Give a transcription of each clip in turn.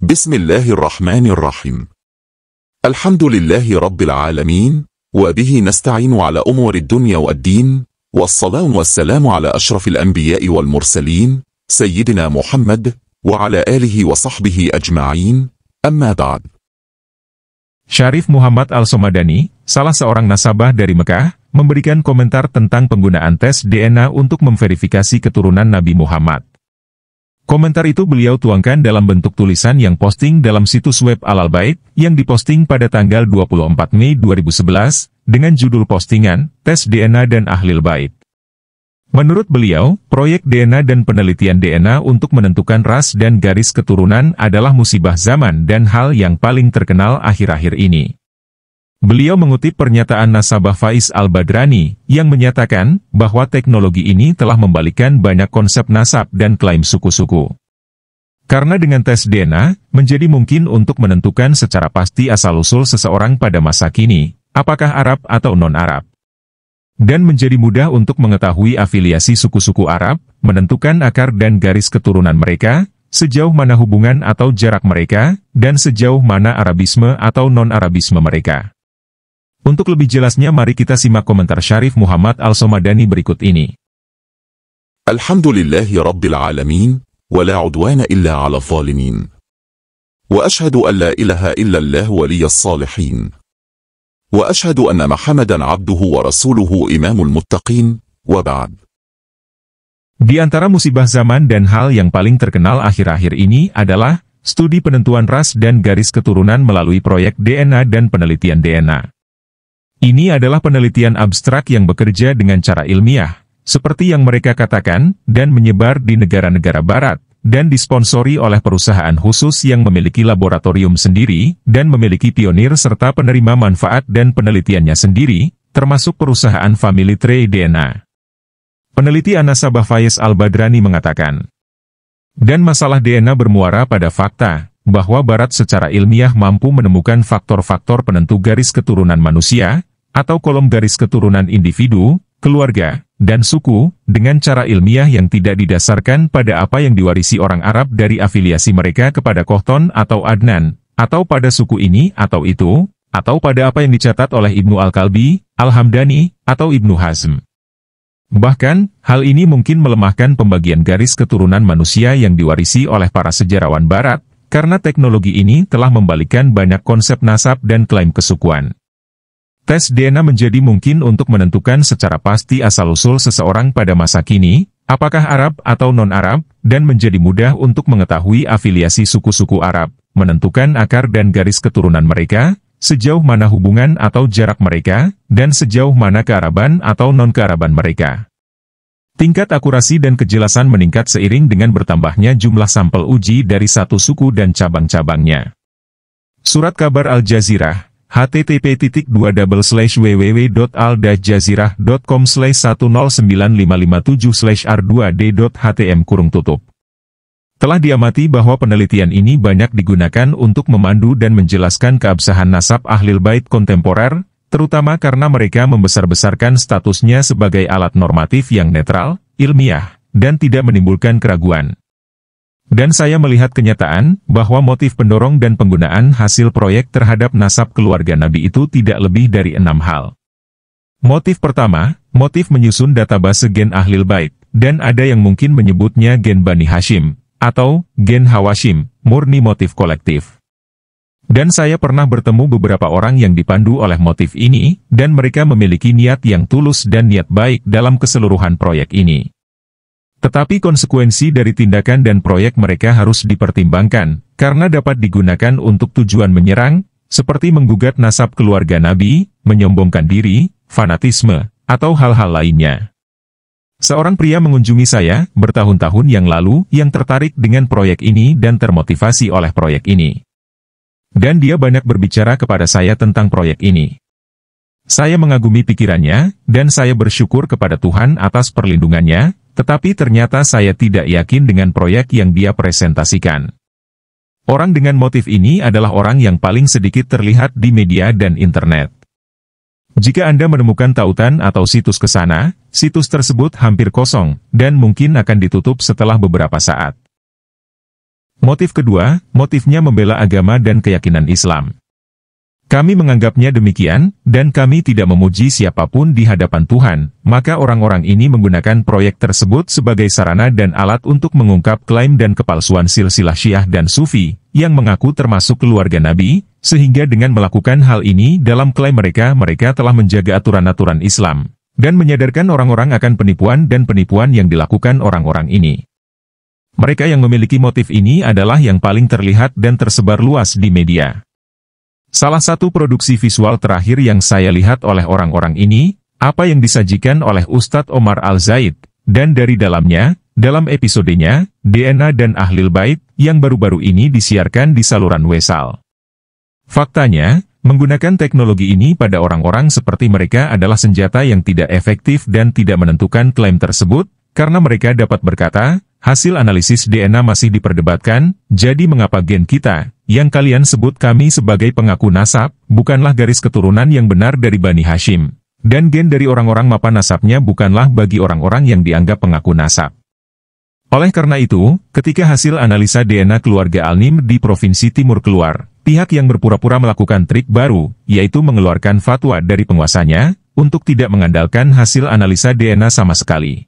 بسم الله الرحمن الرحيم الحمد لله رب العالمين وبه نستعين على أمور الدنيا والدين والصلاة والسلام على أشرف الأنبياء والمرسلين سيدنا محمد وعلى آله وصحبه أجمعين أما بعد شريف محمد الصمداني somadani salah seorang nasabah dari Mekah, memberikan komentar tentang penggunaan tes DNA untuk memverifikasi keturunan Nabi Muhammad. Komentar itu beliau tuangkan dalam bentuk tulisan yang posting dalam situs web al Bait yang diposting pada tanggal 24 Mei 2011, dengan judul postingan, Tes DNA dan Ahlil Bait. Menurut beliau, proyek DNA dan penelitian DNA untuk menentukan ras dan garis keturunan adalah musibah zaman dan hal yang paling terkenal akhir-akhir ini. Beliau mengutip pernyataan nasabah Faiz Al-Badrani, yang menyatakan, bahwa teknologi ini telah membalikan banyak konsep nasab dan klaim suku-suku. Karena dengan tes DNA, menjadi mungkin untuk menentukan secara pasti asal-usul seseorang pada masa kini, apakah Arab atau non-Arab. Dan menjadi mudah untuk mengetahui afiliasi suku-suku Arab, menentukan akar dan garis keturunan mereka, sejauh mana hubungan atau jarak mereka, dan sejauh mana Arabisme atau non-Arabisme mereka. Untuk lebih jelasnya mari kita simak komentar Syarif Muhammad Al-Somadani berikut ini. ya Rabbil Alamin, wa la udwana illa ala zalimin. Wa ashadu an la ilaha illa Allah waliyas salihin. Wa ashadu anna Muhammadan abduhu wa rasuluhu imamul muttaqin, wa ba'd. Di antara musibah zaman dan hal yang paling terkenal akhir-akhir ini adalah studi penentuan ras dan garis keturunan melalui proyek DNA dan penelitian DNA. Ini adalah penelitian abstrak yang bekerja dengan cara ilmiah, seperti yang mereka katakan, dan menyebar di negara-negara barat, dan disponsori oleh perusahaan khusus yang memiliki laboratorium sendiri, dan memiliki pionir serta penerima manfaat dan penelitiannya sendiri, termasuk perusahaan Family Tree DNA. Peneliti Anasabah Faiz Al-Badrani mengatakan, dan masalah DNA bermuara pada fakta, bahwa Barat secara ilmiah mampu menemukan faktor-faktor penentu garis keturunan manusia, atau kolom garis keturunan individu, keluarga, dan suku, dengan cara ilmiah yang tidak didasarkan pada apa yang diwarisi orang Arab dari afiliasi mereka kepada Kohton atau Adnan, atau pada suku ini atau itu, atau pada apa yang dicatat oleh Ibnu Al-Kalbi, Al-Hamdani, atau Ibnu Hazm. Bahkan, hal ini mungkin melemahkan pembagian garis keturunan manusia yang diwarisi oleh para sejarawan barat, karena teknologi ini telah membalikan banyak konsep nasab dan klaim kesukuan. Tes DNA menjadi mungkin untuk menentukan secara pasti asal-usul seseorang pada masa kini, apakah Arab atau non-Arab, dan menjadi mudah untuk mengetahui afiliasi suku-suku Arab, menentukan akar dan garis keturunan mereka, sejauh mana hubungan atau jarak mereka, dan sejauh mana kearaban atau non-kearaban mereka. Tingkat akurasi dan kejelasan meningkat seiring dengan bertambahnya jumlah sampel uji dari satu suku dan cabang-cabangnya. Surat kabar Al Jazeera, http titik dua double slash www.aldajazirah.com slash 109557 slash r2d.htm kurung tutup. Telah diamati bahwa penelitian ini banyak digunakan untuk memandu dan menjelaskan keabsahan nasab ahlil bait kontemporer, terutama karena mereka membesar-besarkan statusnya sebagai alat normatif yang netral, ilmiah, dan tidak menimbulkan keraguan. Dan saya melihat kenyataan bahwa motif pendorong dan penggunaan hasil proyek terhadap nasab keluarga Nabi itu tidak lebih dari enam hal. Motif pertama, motif menyusun database gen Ahlil Bait, dan ada yang mungkin menyebutnya gen Bani Hashim, atau gen Hawashim, murni motif kolektif. Dan saya pernah bertemu beberapa orang yang dipandu oleh motif ini, dan mereka memiliki niat yang tulus dan niat baik dalam keseluruhan proyek ini. Tetapi konsekuensi dari tindakan dan proyek mereka harus dipertimbangkan, karena dapat digunakan untuk tujuan menyerang, seperti menggugat nasab keluarga Nabi, menyombongkan diri, fanatisme, atau hal-hal lainnya. Seorang pria mengunjungi saya bertahun-tahun yang lalu yang tertarik dengan proyek ini dan termotivasi oleh proyek ini. Dan dia banyak berbicara kepada saya tentang proyek ini. Saya mengagumi pikirannya, dan saya bersyukur kepada Tuhan atas perlindungannya, tetapi ternyata saya tidak yakin dengan proyek yang dia presentasikan. Orang dengan motif ini adalah orang yang paling sedikit terlihat di media dan internet. Jika Anda menemukan tautan atau situs ke sana, situs tersebut hampir kosong, dan mungkin akan ditutup setelah beberapa saat. Motif kedua, motifnya membela agama dan keyakinan Islam. Kami menganggapnya demikian, dan kami tidak memuji siapapun di hadapan Tuhan, maka orang-orang ini menggunakan proyek tersebut sebagai sarana dan alat untuk mengungkap klaim dan kepalsuan silsilah syiah dan sufi, yang mengaku termasuk keluarga Nabi, sehingga dengan melakukan hal ini dalam klaim mereka, mereka telah menjaga aturan-aturan Islam, dan menyadarkan orang-orang akan penipuan dan penipuan yang dilakukan orang-orang ini. Mereka yang memiliki motif ini adalah yang paling terlihat dan tersebar luas di media. Salah satu produksi visual terakhir yang saya lihat oleh orang-orang ini, apa yang disajikan oleh Ustadz Omar Al-Zaid, dan dari dalamnya, dalam episodenya, DNA dan Ahlil Bait, yang baru-baru ini disiarkan di saluran Wesal. Faktanya, menggunakan teknologi ini pada orang-orang seperti mereka adalah senjata yang tidak efektif dan tidak menentukan klaim tersebut, karena mereka dapat berkata, hasil analisis DNA masih diperdebatkan, jadi mengapa gen kita, yang kalian sebut kami sebagai pengaku nasab, bukanlah garis keturunan yang benar dari Bani Hashim. Dan gen dari orang-orang mapan nasabnya bukanlah bagi orang-orang yang dianggap pengaku nasab. Oleh karena itu, ketika hasil analisa DNA keluarga Alnim di Provinsi Timur keluar, pihak yang berpura-pura melakukan trik baru, yaitu mengeluarkan fatwa dari penguasanya, untuk tidak mengandalkan hasil analisa DNA sama sekali.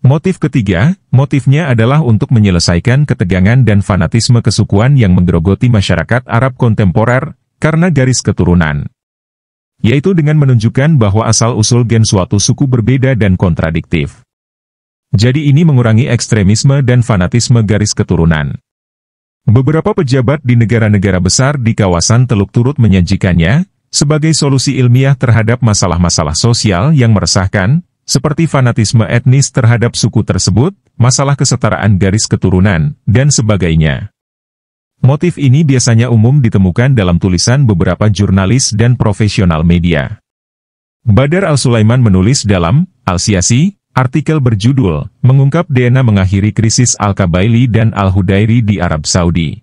Motif ketiga, motifnya adalah untuk menyelesaikan ketegangan dan fanatisme kesukuan yang menggerogoti masyarakat Arab kontemporer, karena garis keturunan. Yaitu dengan menunjukkan bahwa asal-usul gen suatu suku berbeda dan kontradiktif. Jadi ini mengurangi ekstremisme dan fanatisme garis keturunan. Beberapa pejabat di negara-negara besar di kawasan Teluk Turut menyajikannya, sebagai solusi ilmiah terhadap masalah-masalah sosial yang meresahkan, seperti fanatisme etnis terhadap suku tersebut, masalah kesetaraan garis keturunan, dan sebagainya. Motif ini biasanya umum ditemukan dalam tulisan beberapa jurnalis dan profesional media. Badar Al-Sulaiman menulis dalam Al-Siasi, artikel berjudul, mengungkap DNA mengakhiri krisis Al-Kabaili dan Al-Hudairi di Arab Saudi.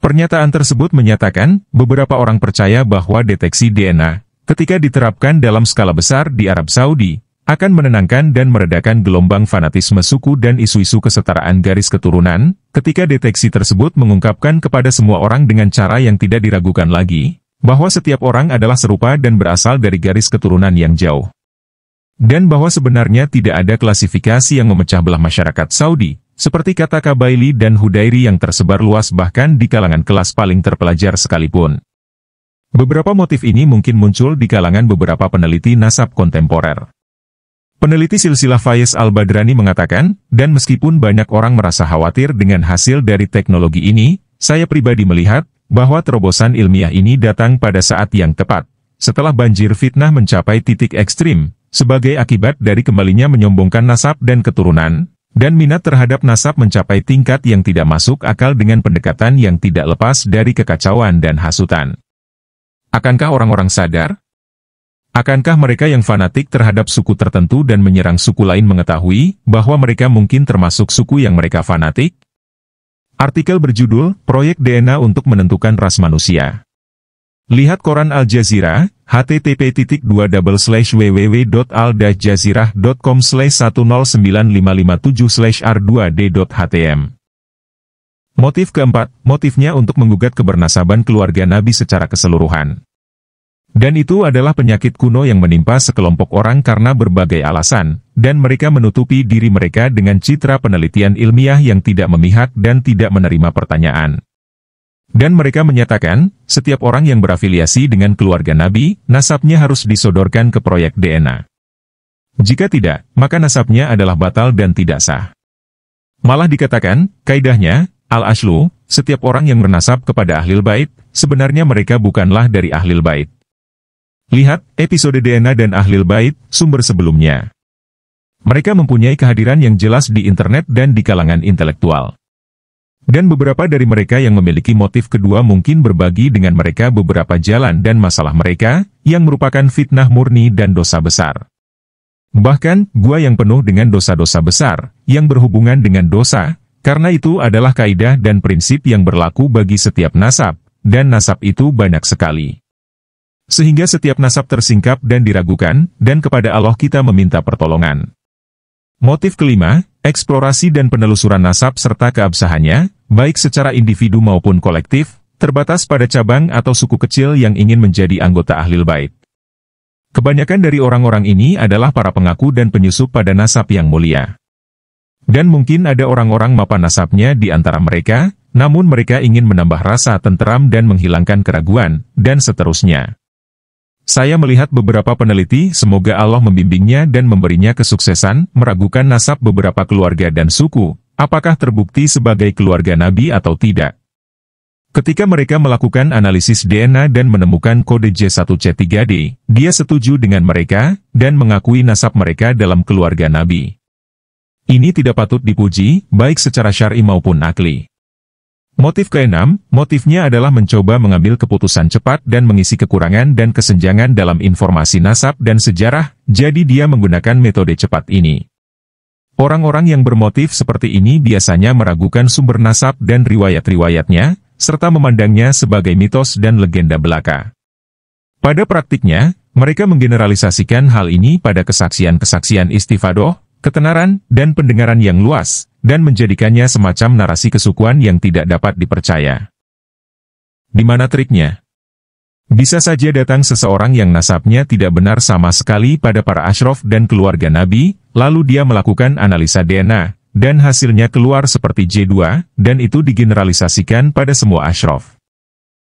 Pernyataan tersebut menyatakan, beberapa orang percaya bahwa deteksi DNA, ketika diterapkan dalam skala besar di Arab Saudi, akan menenangkan dan meredakan gelombang fanatisme suku dan isu-isu kesetaraan garis keturunan, ketika deteksi tersebut mengungkapkan kepada semua orang dengan cara yang tidak diragukan lagi, bahwa setiap orang adalah serupa dan berasal dari garis keturunan yang jauh. Dan bahwa sebenarnya tidak ada klasifikasi yang memecah belah masyarakat Saudi, seperti kata Kabaili dan Hudairi yang tersebar luas bahkan di kalangan kelas paling terpelajar sekalipun. Beberapa motif ini mungkin muncul di kalangan beberapa peneliti nasab kontemporer. Peneliti silsilah Fayez Al-Badrani mengatakan, dan meskipun banyak orang merasa khawatir dengan hasil dari teknologi ini, saya pribadi melihat bahwa terobosan ilmiah ini datang pada saat yang tepat. Setelah banjir fitnah mencapai titik ekstrim, sebagai akibat dari kembalinya menyombongkan nasab dan keturunan, dan minat terhadap nasab mencapai tingkat yang tidak masuk akal dengan pendekatan yang tidak lepas dari kekacauan dan hasutan. Akankah orang-orang sadar Akankah mereka yang fanatik terhadap suku tertentu dan menyerang suku lain mengetahui bahwa mereka mungkin termasuk suku yang mereka fanatik? Artikel berjudul, Proyek DNA untuk Menentukan Ras Manusia. Lihat koran Al Jazeera, http www.aldajazirah.com 109557 r2d.htm Motif keempat, motifnya untuk menggugat kebernasaban keluarga Nabi secara keseluruhan. Dan itu adalah penyakit kuno yang menimpa sekelompok orang karena berbagai alasan, dan mereka menutupi diri mereka dengan citra penelitian ilmiah yang tidak memihak dan tidak menerima pertanyaan. Dan mereka menyatakan, setiap orang yang berafiliasi dengan keluarga Nabi, nasabnya harus disodorkan ke proyek DNA. Jika tidak, maka nasabnya adalah batal dan tidak sah. Malah dikatakan, kaidahnya, Al-Ashlu, setiap orang yang bernasab kepada Ahlil Bait, sebenarnya mereka bukanlah dari Ahlil Bait. Lihat, episode DNA dan Ahlil Bait, sumber sebelumnya. Mereka mempunyai kehadiran yang jelas di internet dan di kalangan intelektual. Dan beberapa dari mereka yang memiliki motif kedua mungkin berbagi dengan mereka beberapa jalan dan masalah mereka, yang merupakan fitnah murni dan dosa besar. Bahkan, gua yang penuh dengan dosa-dosa besar, yang berhubungan dengan dosa, karena itu adalah kaidah dan prinsip yang berlaku bagi setiap nasab, dan nasab itu banyak sekali sehingga setiap nasab tersingkap dan diragukan, dan kepada Allah kita meminta pertolongan. Motif kelima, eksplorasi dan penelusuran nasab serta keabsahannya, baik secara individu maupun kolektif, terbatas pada cabang atau suku kecil yang ingin menjadi anggota Ahlil Bait. Kebanyakan dari orang-orang ini adalah para pengaku dan penyusup pada nasab yang mulia. Dan mungkin ada orang-orang mapan nasabnya di antara mereka, namun mereka ingin menambah rasa tenteram dan menghilangkan keraguan, dan seterusnya. Saya melihat beberapa peneliti, semoga Allah membimbingnya dan memberinya kesuksesan, meragukan nasab beberapa keluarga dan suku, apakah terbukti sebagai keluarga Nabi atau tidak. Ketika mereka melakukan analisis DNA dan menemukan kode J1C3D, dia setuju dengan mereka, dan mengakui nasab mereka dalam keluarga Nabi. Ini tidak patut dipuji, baik secara syari maupun akli. Motif keenam, motifnya adalah mencoba mengambil keputusan cepat dan mengisi kekurangan dan kesenjangan dalam informasi nasab dan sejarah, jadi dia menggunakan metode cepat ini. Orang-orang yang bermotif seperti ini biasanya meragukan sumber nasab dan riwayat-riwayatnya, serta memandangnya sebagai mitos dan legenda belaka. Pada praktiknya, mereka menggeneralisasikan hal ini pada kesaksian-kesaksian istifadoh, ketenaran, dan pendengaran yang luas, dan menjadikannya semacam narasi kesukuan yang tidak dapat dipercaya. Di mana triknya? Bisa saja datang seseorang yang nasabnya tidak benar sama sekali pada para ashraf dan keluarga Nabi, lalu dia melakukan analisa DNA, dan hasilnya keluar seperti J2, dan itu digeneralisasikan pada semua ashraf.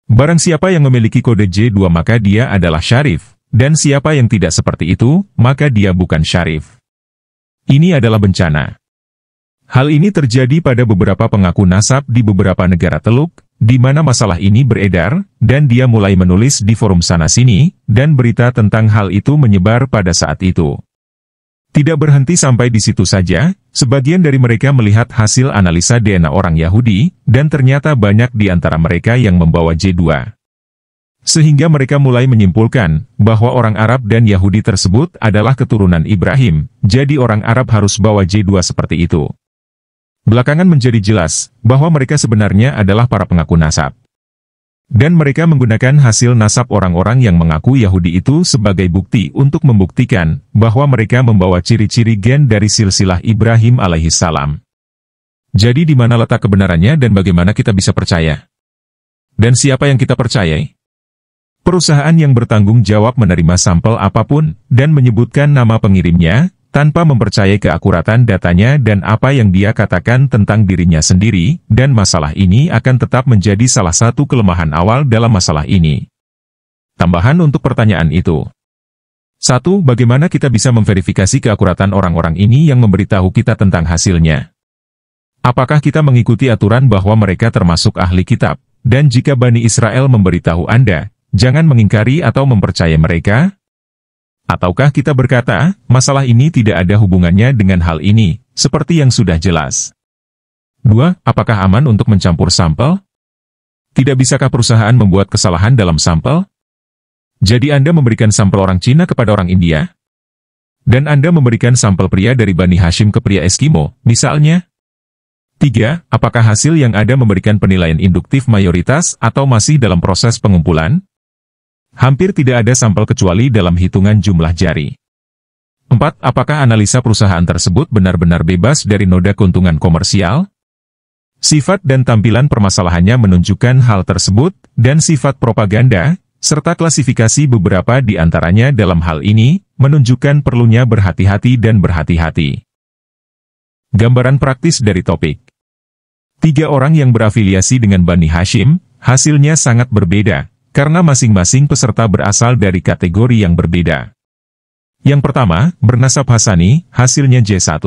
Barang siapa yang memiliki kode J2 maka dia adalah syarif, dan siapa yang tidak seperti itu, maka dia bukan syarif. Ini adalah bencana. Hal ini terjadi pada beberapa pengaku nasab di beberapa negara Teluk, di mana masalah ini beredar, dan dia mulai menulis di forum sana-sini, dan berita tentang hal itu menyebar pada saat itu. Tidak berhenti sampai di situ saja, sebagian dari mereka melihat hasil analisa DNA orang Yahudi, dan ternyata banyak di antara mereka yang membawa J2. Sehingga mereka mulai menyimpulkan, bahwa orang Arab dan Yahudi tersebut adalah keturunan Ibrahim, jadi orang Arab harus bawa J2 seperti itu. Belakangan menjadi jelas bahwa mereka sebenarnya adalah para pengaku nasab. Dan mereka menggunakan hasil nasab orang-orang yang mengaku Yahudi itu sebagai bukti untuk membuktikan bahwa mereka membawa ciri-ciri gen dari silsilah Ibrahim alaihissalam. Jadi di mana letak kebenarannya dan bagaimana kita bisa percaya? Dan siapa yang kita percayai? Perusahaan yang bertanggung jawab menerima sampel apapun dan menyebutkan nama pengirimnya, tanpa mempercayai keakuratan datanya dan apa yang dia katakan tentang dirinya sendiri, dan masalah ini akan tetap menjadi salah satu kelemahan awal dalam masalah ini. Tambahan untuk pertanyaan itu. 1. Bagaimana kita bisa memverifikasi keakuratan orang-orang ini yang memberitahu kita tentang hasilnya? Apakah kita mengikuti aturan bahwa mereka termasuk ahli kitab? Dan jika Bani Israel memberitahu Anda, jangan mengingkari atau mempercayai mereka, Ataukah kita berkata, masalah ini tidak ada hubungannya dengan hal ini, seperti yang sudah jelas? 2. Apakah aman untuk mencampur sampel? Tidak bisakah perusahaan membuat kesalahan dalam sampel? Jadi Anda memberikan sampel orang Cina kepada orang India? Dan Anda memberikan sampel pria dari Bani Hashim ke pria Eskimo, misalnya? 3. Apakah hasil yang Anda memberikan penilaian induktif mayoritas atau masih dalam proses pengumpulan? Hampir tidak ada sampel kecuali dalam hitungan jumlah jari. 4. Apakah analisa perusahaan tersebut benar-benar bebas dari noda keuntungan komersial? Sifat dan tampilan permasalahannya menunjukkan hal tersebut, dan sifat propaganda, serta klasifikasi beberapa di antaranya dalam hal ini, menunjukkan perlunya berhati-hati dan berhati-hati. Gambaran praktis dari topik Tiga orang yang berafiliasi dengan Bani Hashim, hasilnya sangat berbeda, karena masing-masing peserta berasal dari kategori yang berbeda. Yang pertama, bernasab Hasani, hasilnya J1.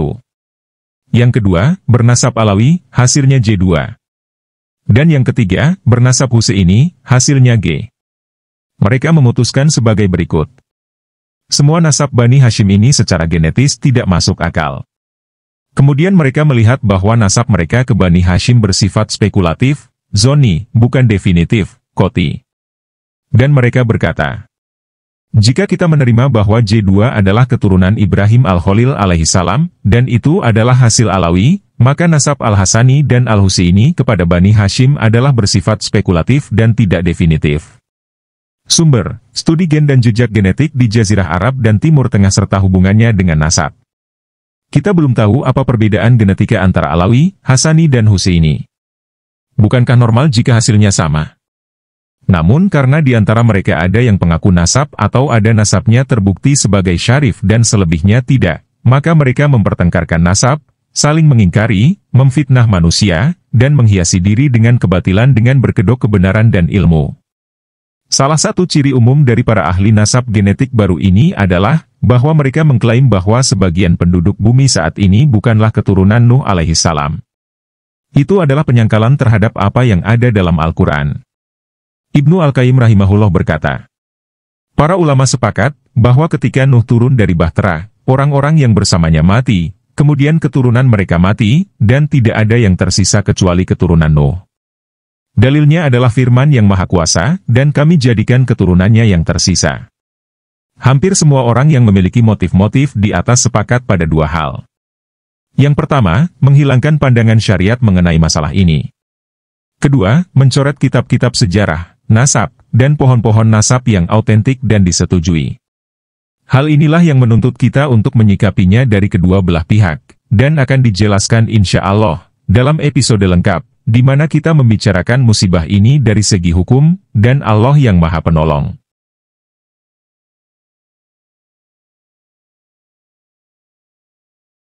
Yang kedua, bernasab Alawi, hasilnya J2. Dan yang ketiga, bernasab Huseini, hasilnya G. Mereka memutuskan sebagai berikut. Semua nasab Bani Hashim ini secara genetis tidak masuk akal. Kemudian mereka melihat bahwa nasab mereka ke Bani Hashim bersifat spekulatif, zoni, bukan definitif, koti. Dan mereka berkata, jika kita menerima bahwa J2 adalah keturunan Ibrahim al holil alaihissalam, dan itu adalah hasil Alawi, maka nasab Al-Hasani dan al ini kepada Bani Hashim adalah bersifat spekulatif dan tidak definitif. Sumber, studi gen dan jejak genetik di Jazirah Arab dan Timur Tengah serta hubungannya dengan nasab. Kita belum tahu apa perbedaan genetika antara Alawi, Hasani dan Husaini. Bukankah normal jika hasilnya sama? Namun karena di antara mereka ada yang pengaku nasab atau ada nasabnya terbukti sebagai syarif dan selebihnya tidak, maka mereka mempertengkarkan nasab, saling mengingkari, memfitnah manusia, dan menghiasi diri dengan kebatilan dengan berkedok kebenaran dan ilmu. Salah satu ciri umum dari para ahli nasab genetik baru ini adalah bahwa mereka mengklaim bahwa sebagian penduduk bumi saat ini bukanlah keturunan Nuh alaihi salam. Itu adalah penyangkalan terhadap apa yang ada dalam Al-Quran. Ibnu Al-Qayyim rahimahullah berkata, Para ulama sepakat, bahwa ketika Nuh turun dari Bahtera, orang-orang yang bersamanya mati, kemudian keturunan mereka mati, dan tidak ada yang tersisa kecuali keturunan Nuh. Dalilnya adalah firman yang maha kuasa, dan kami jadikan keturunannya yang tersisa. Hampir semua orang yang memiliki motif-motif di atas sepakat pada dua hal. Yang pertama, menghilangkan pandangan syariat mengenai masalah ini. Kedua, mencoret kitab-kitab sejarah, nasab, dan pohon-pohon nasab yang autentik dan disetujui. Hal inilah yang menuntut kita untuk menyikapinya dari kedua belah pihak, dan akan dijelaskan insya Allah, dalam episode lengkap, di mana kita membicarakan musibah ini dari segi hukum, dan Allah yang maha penolong.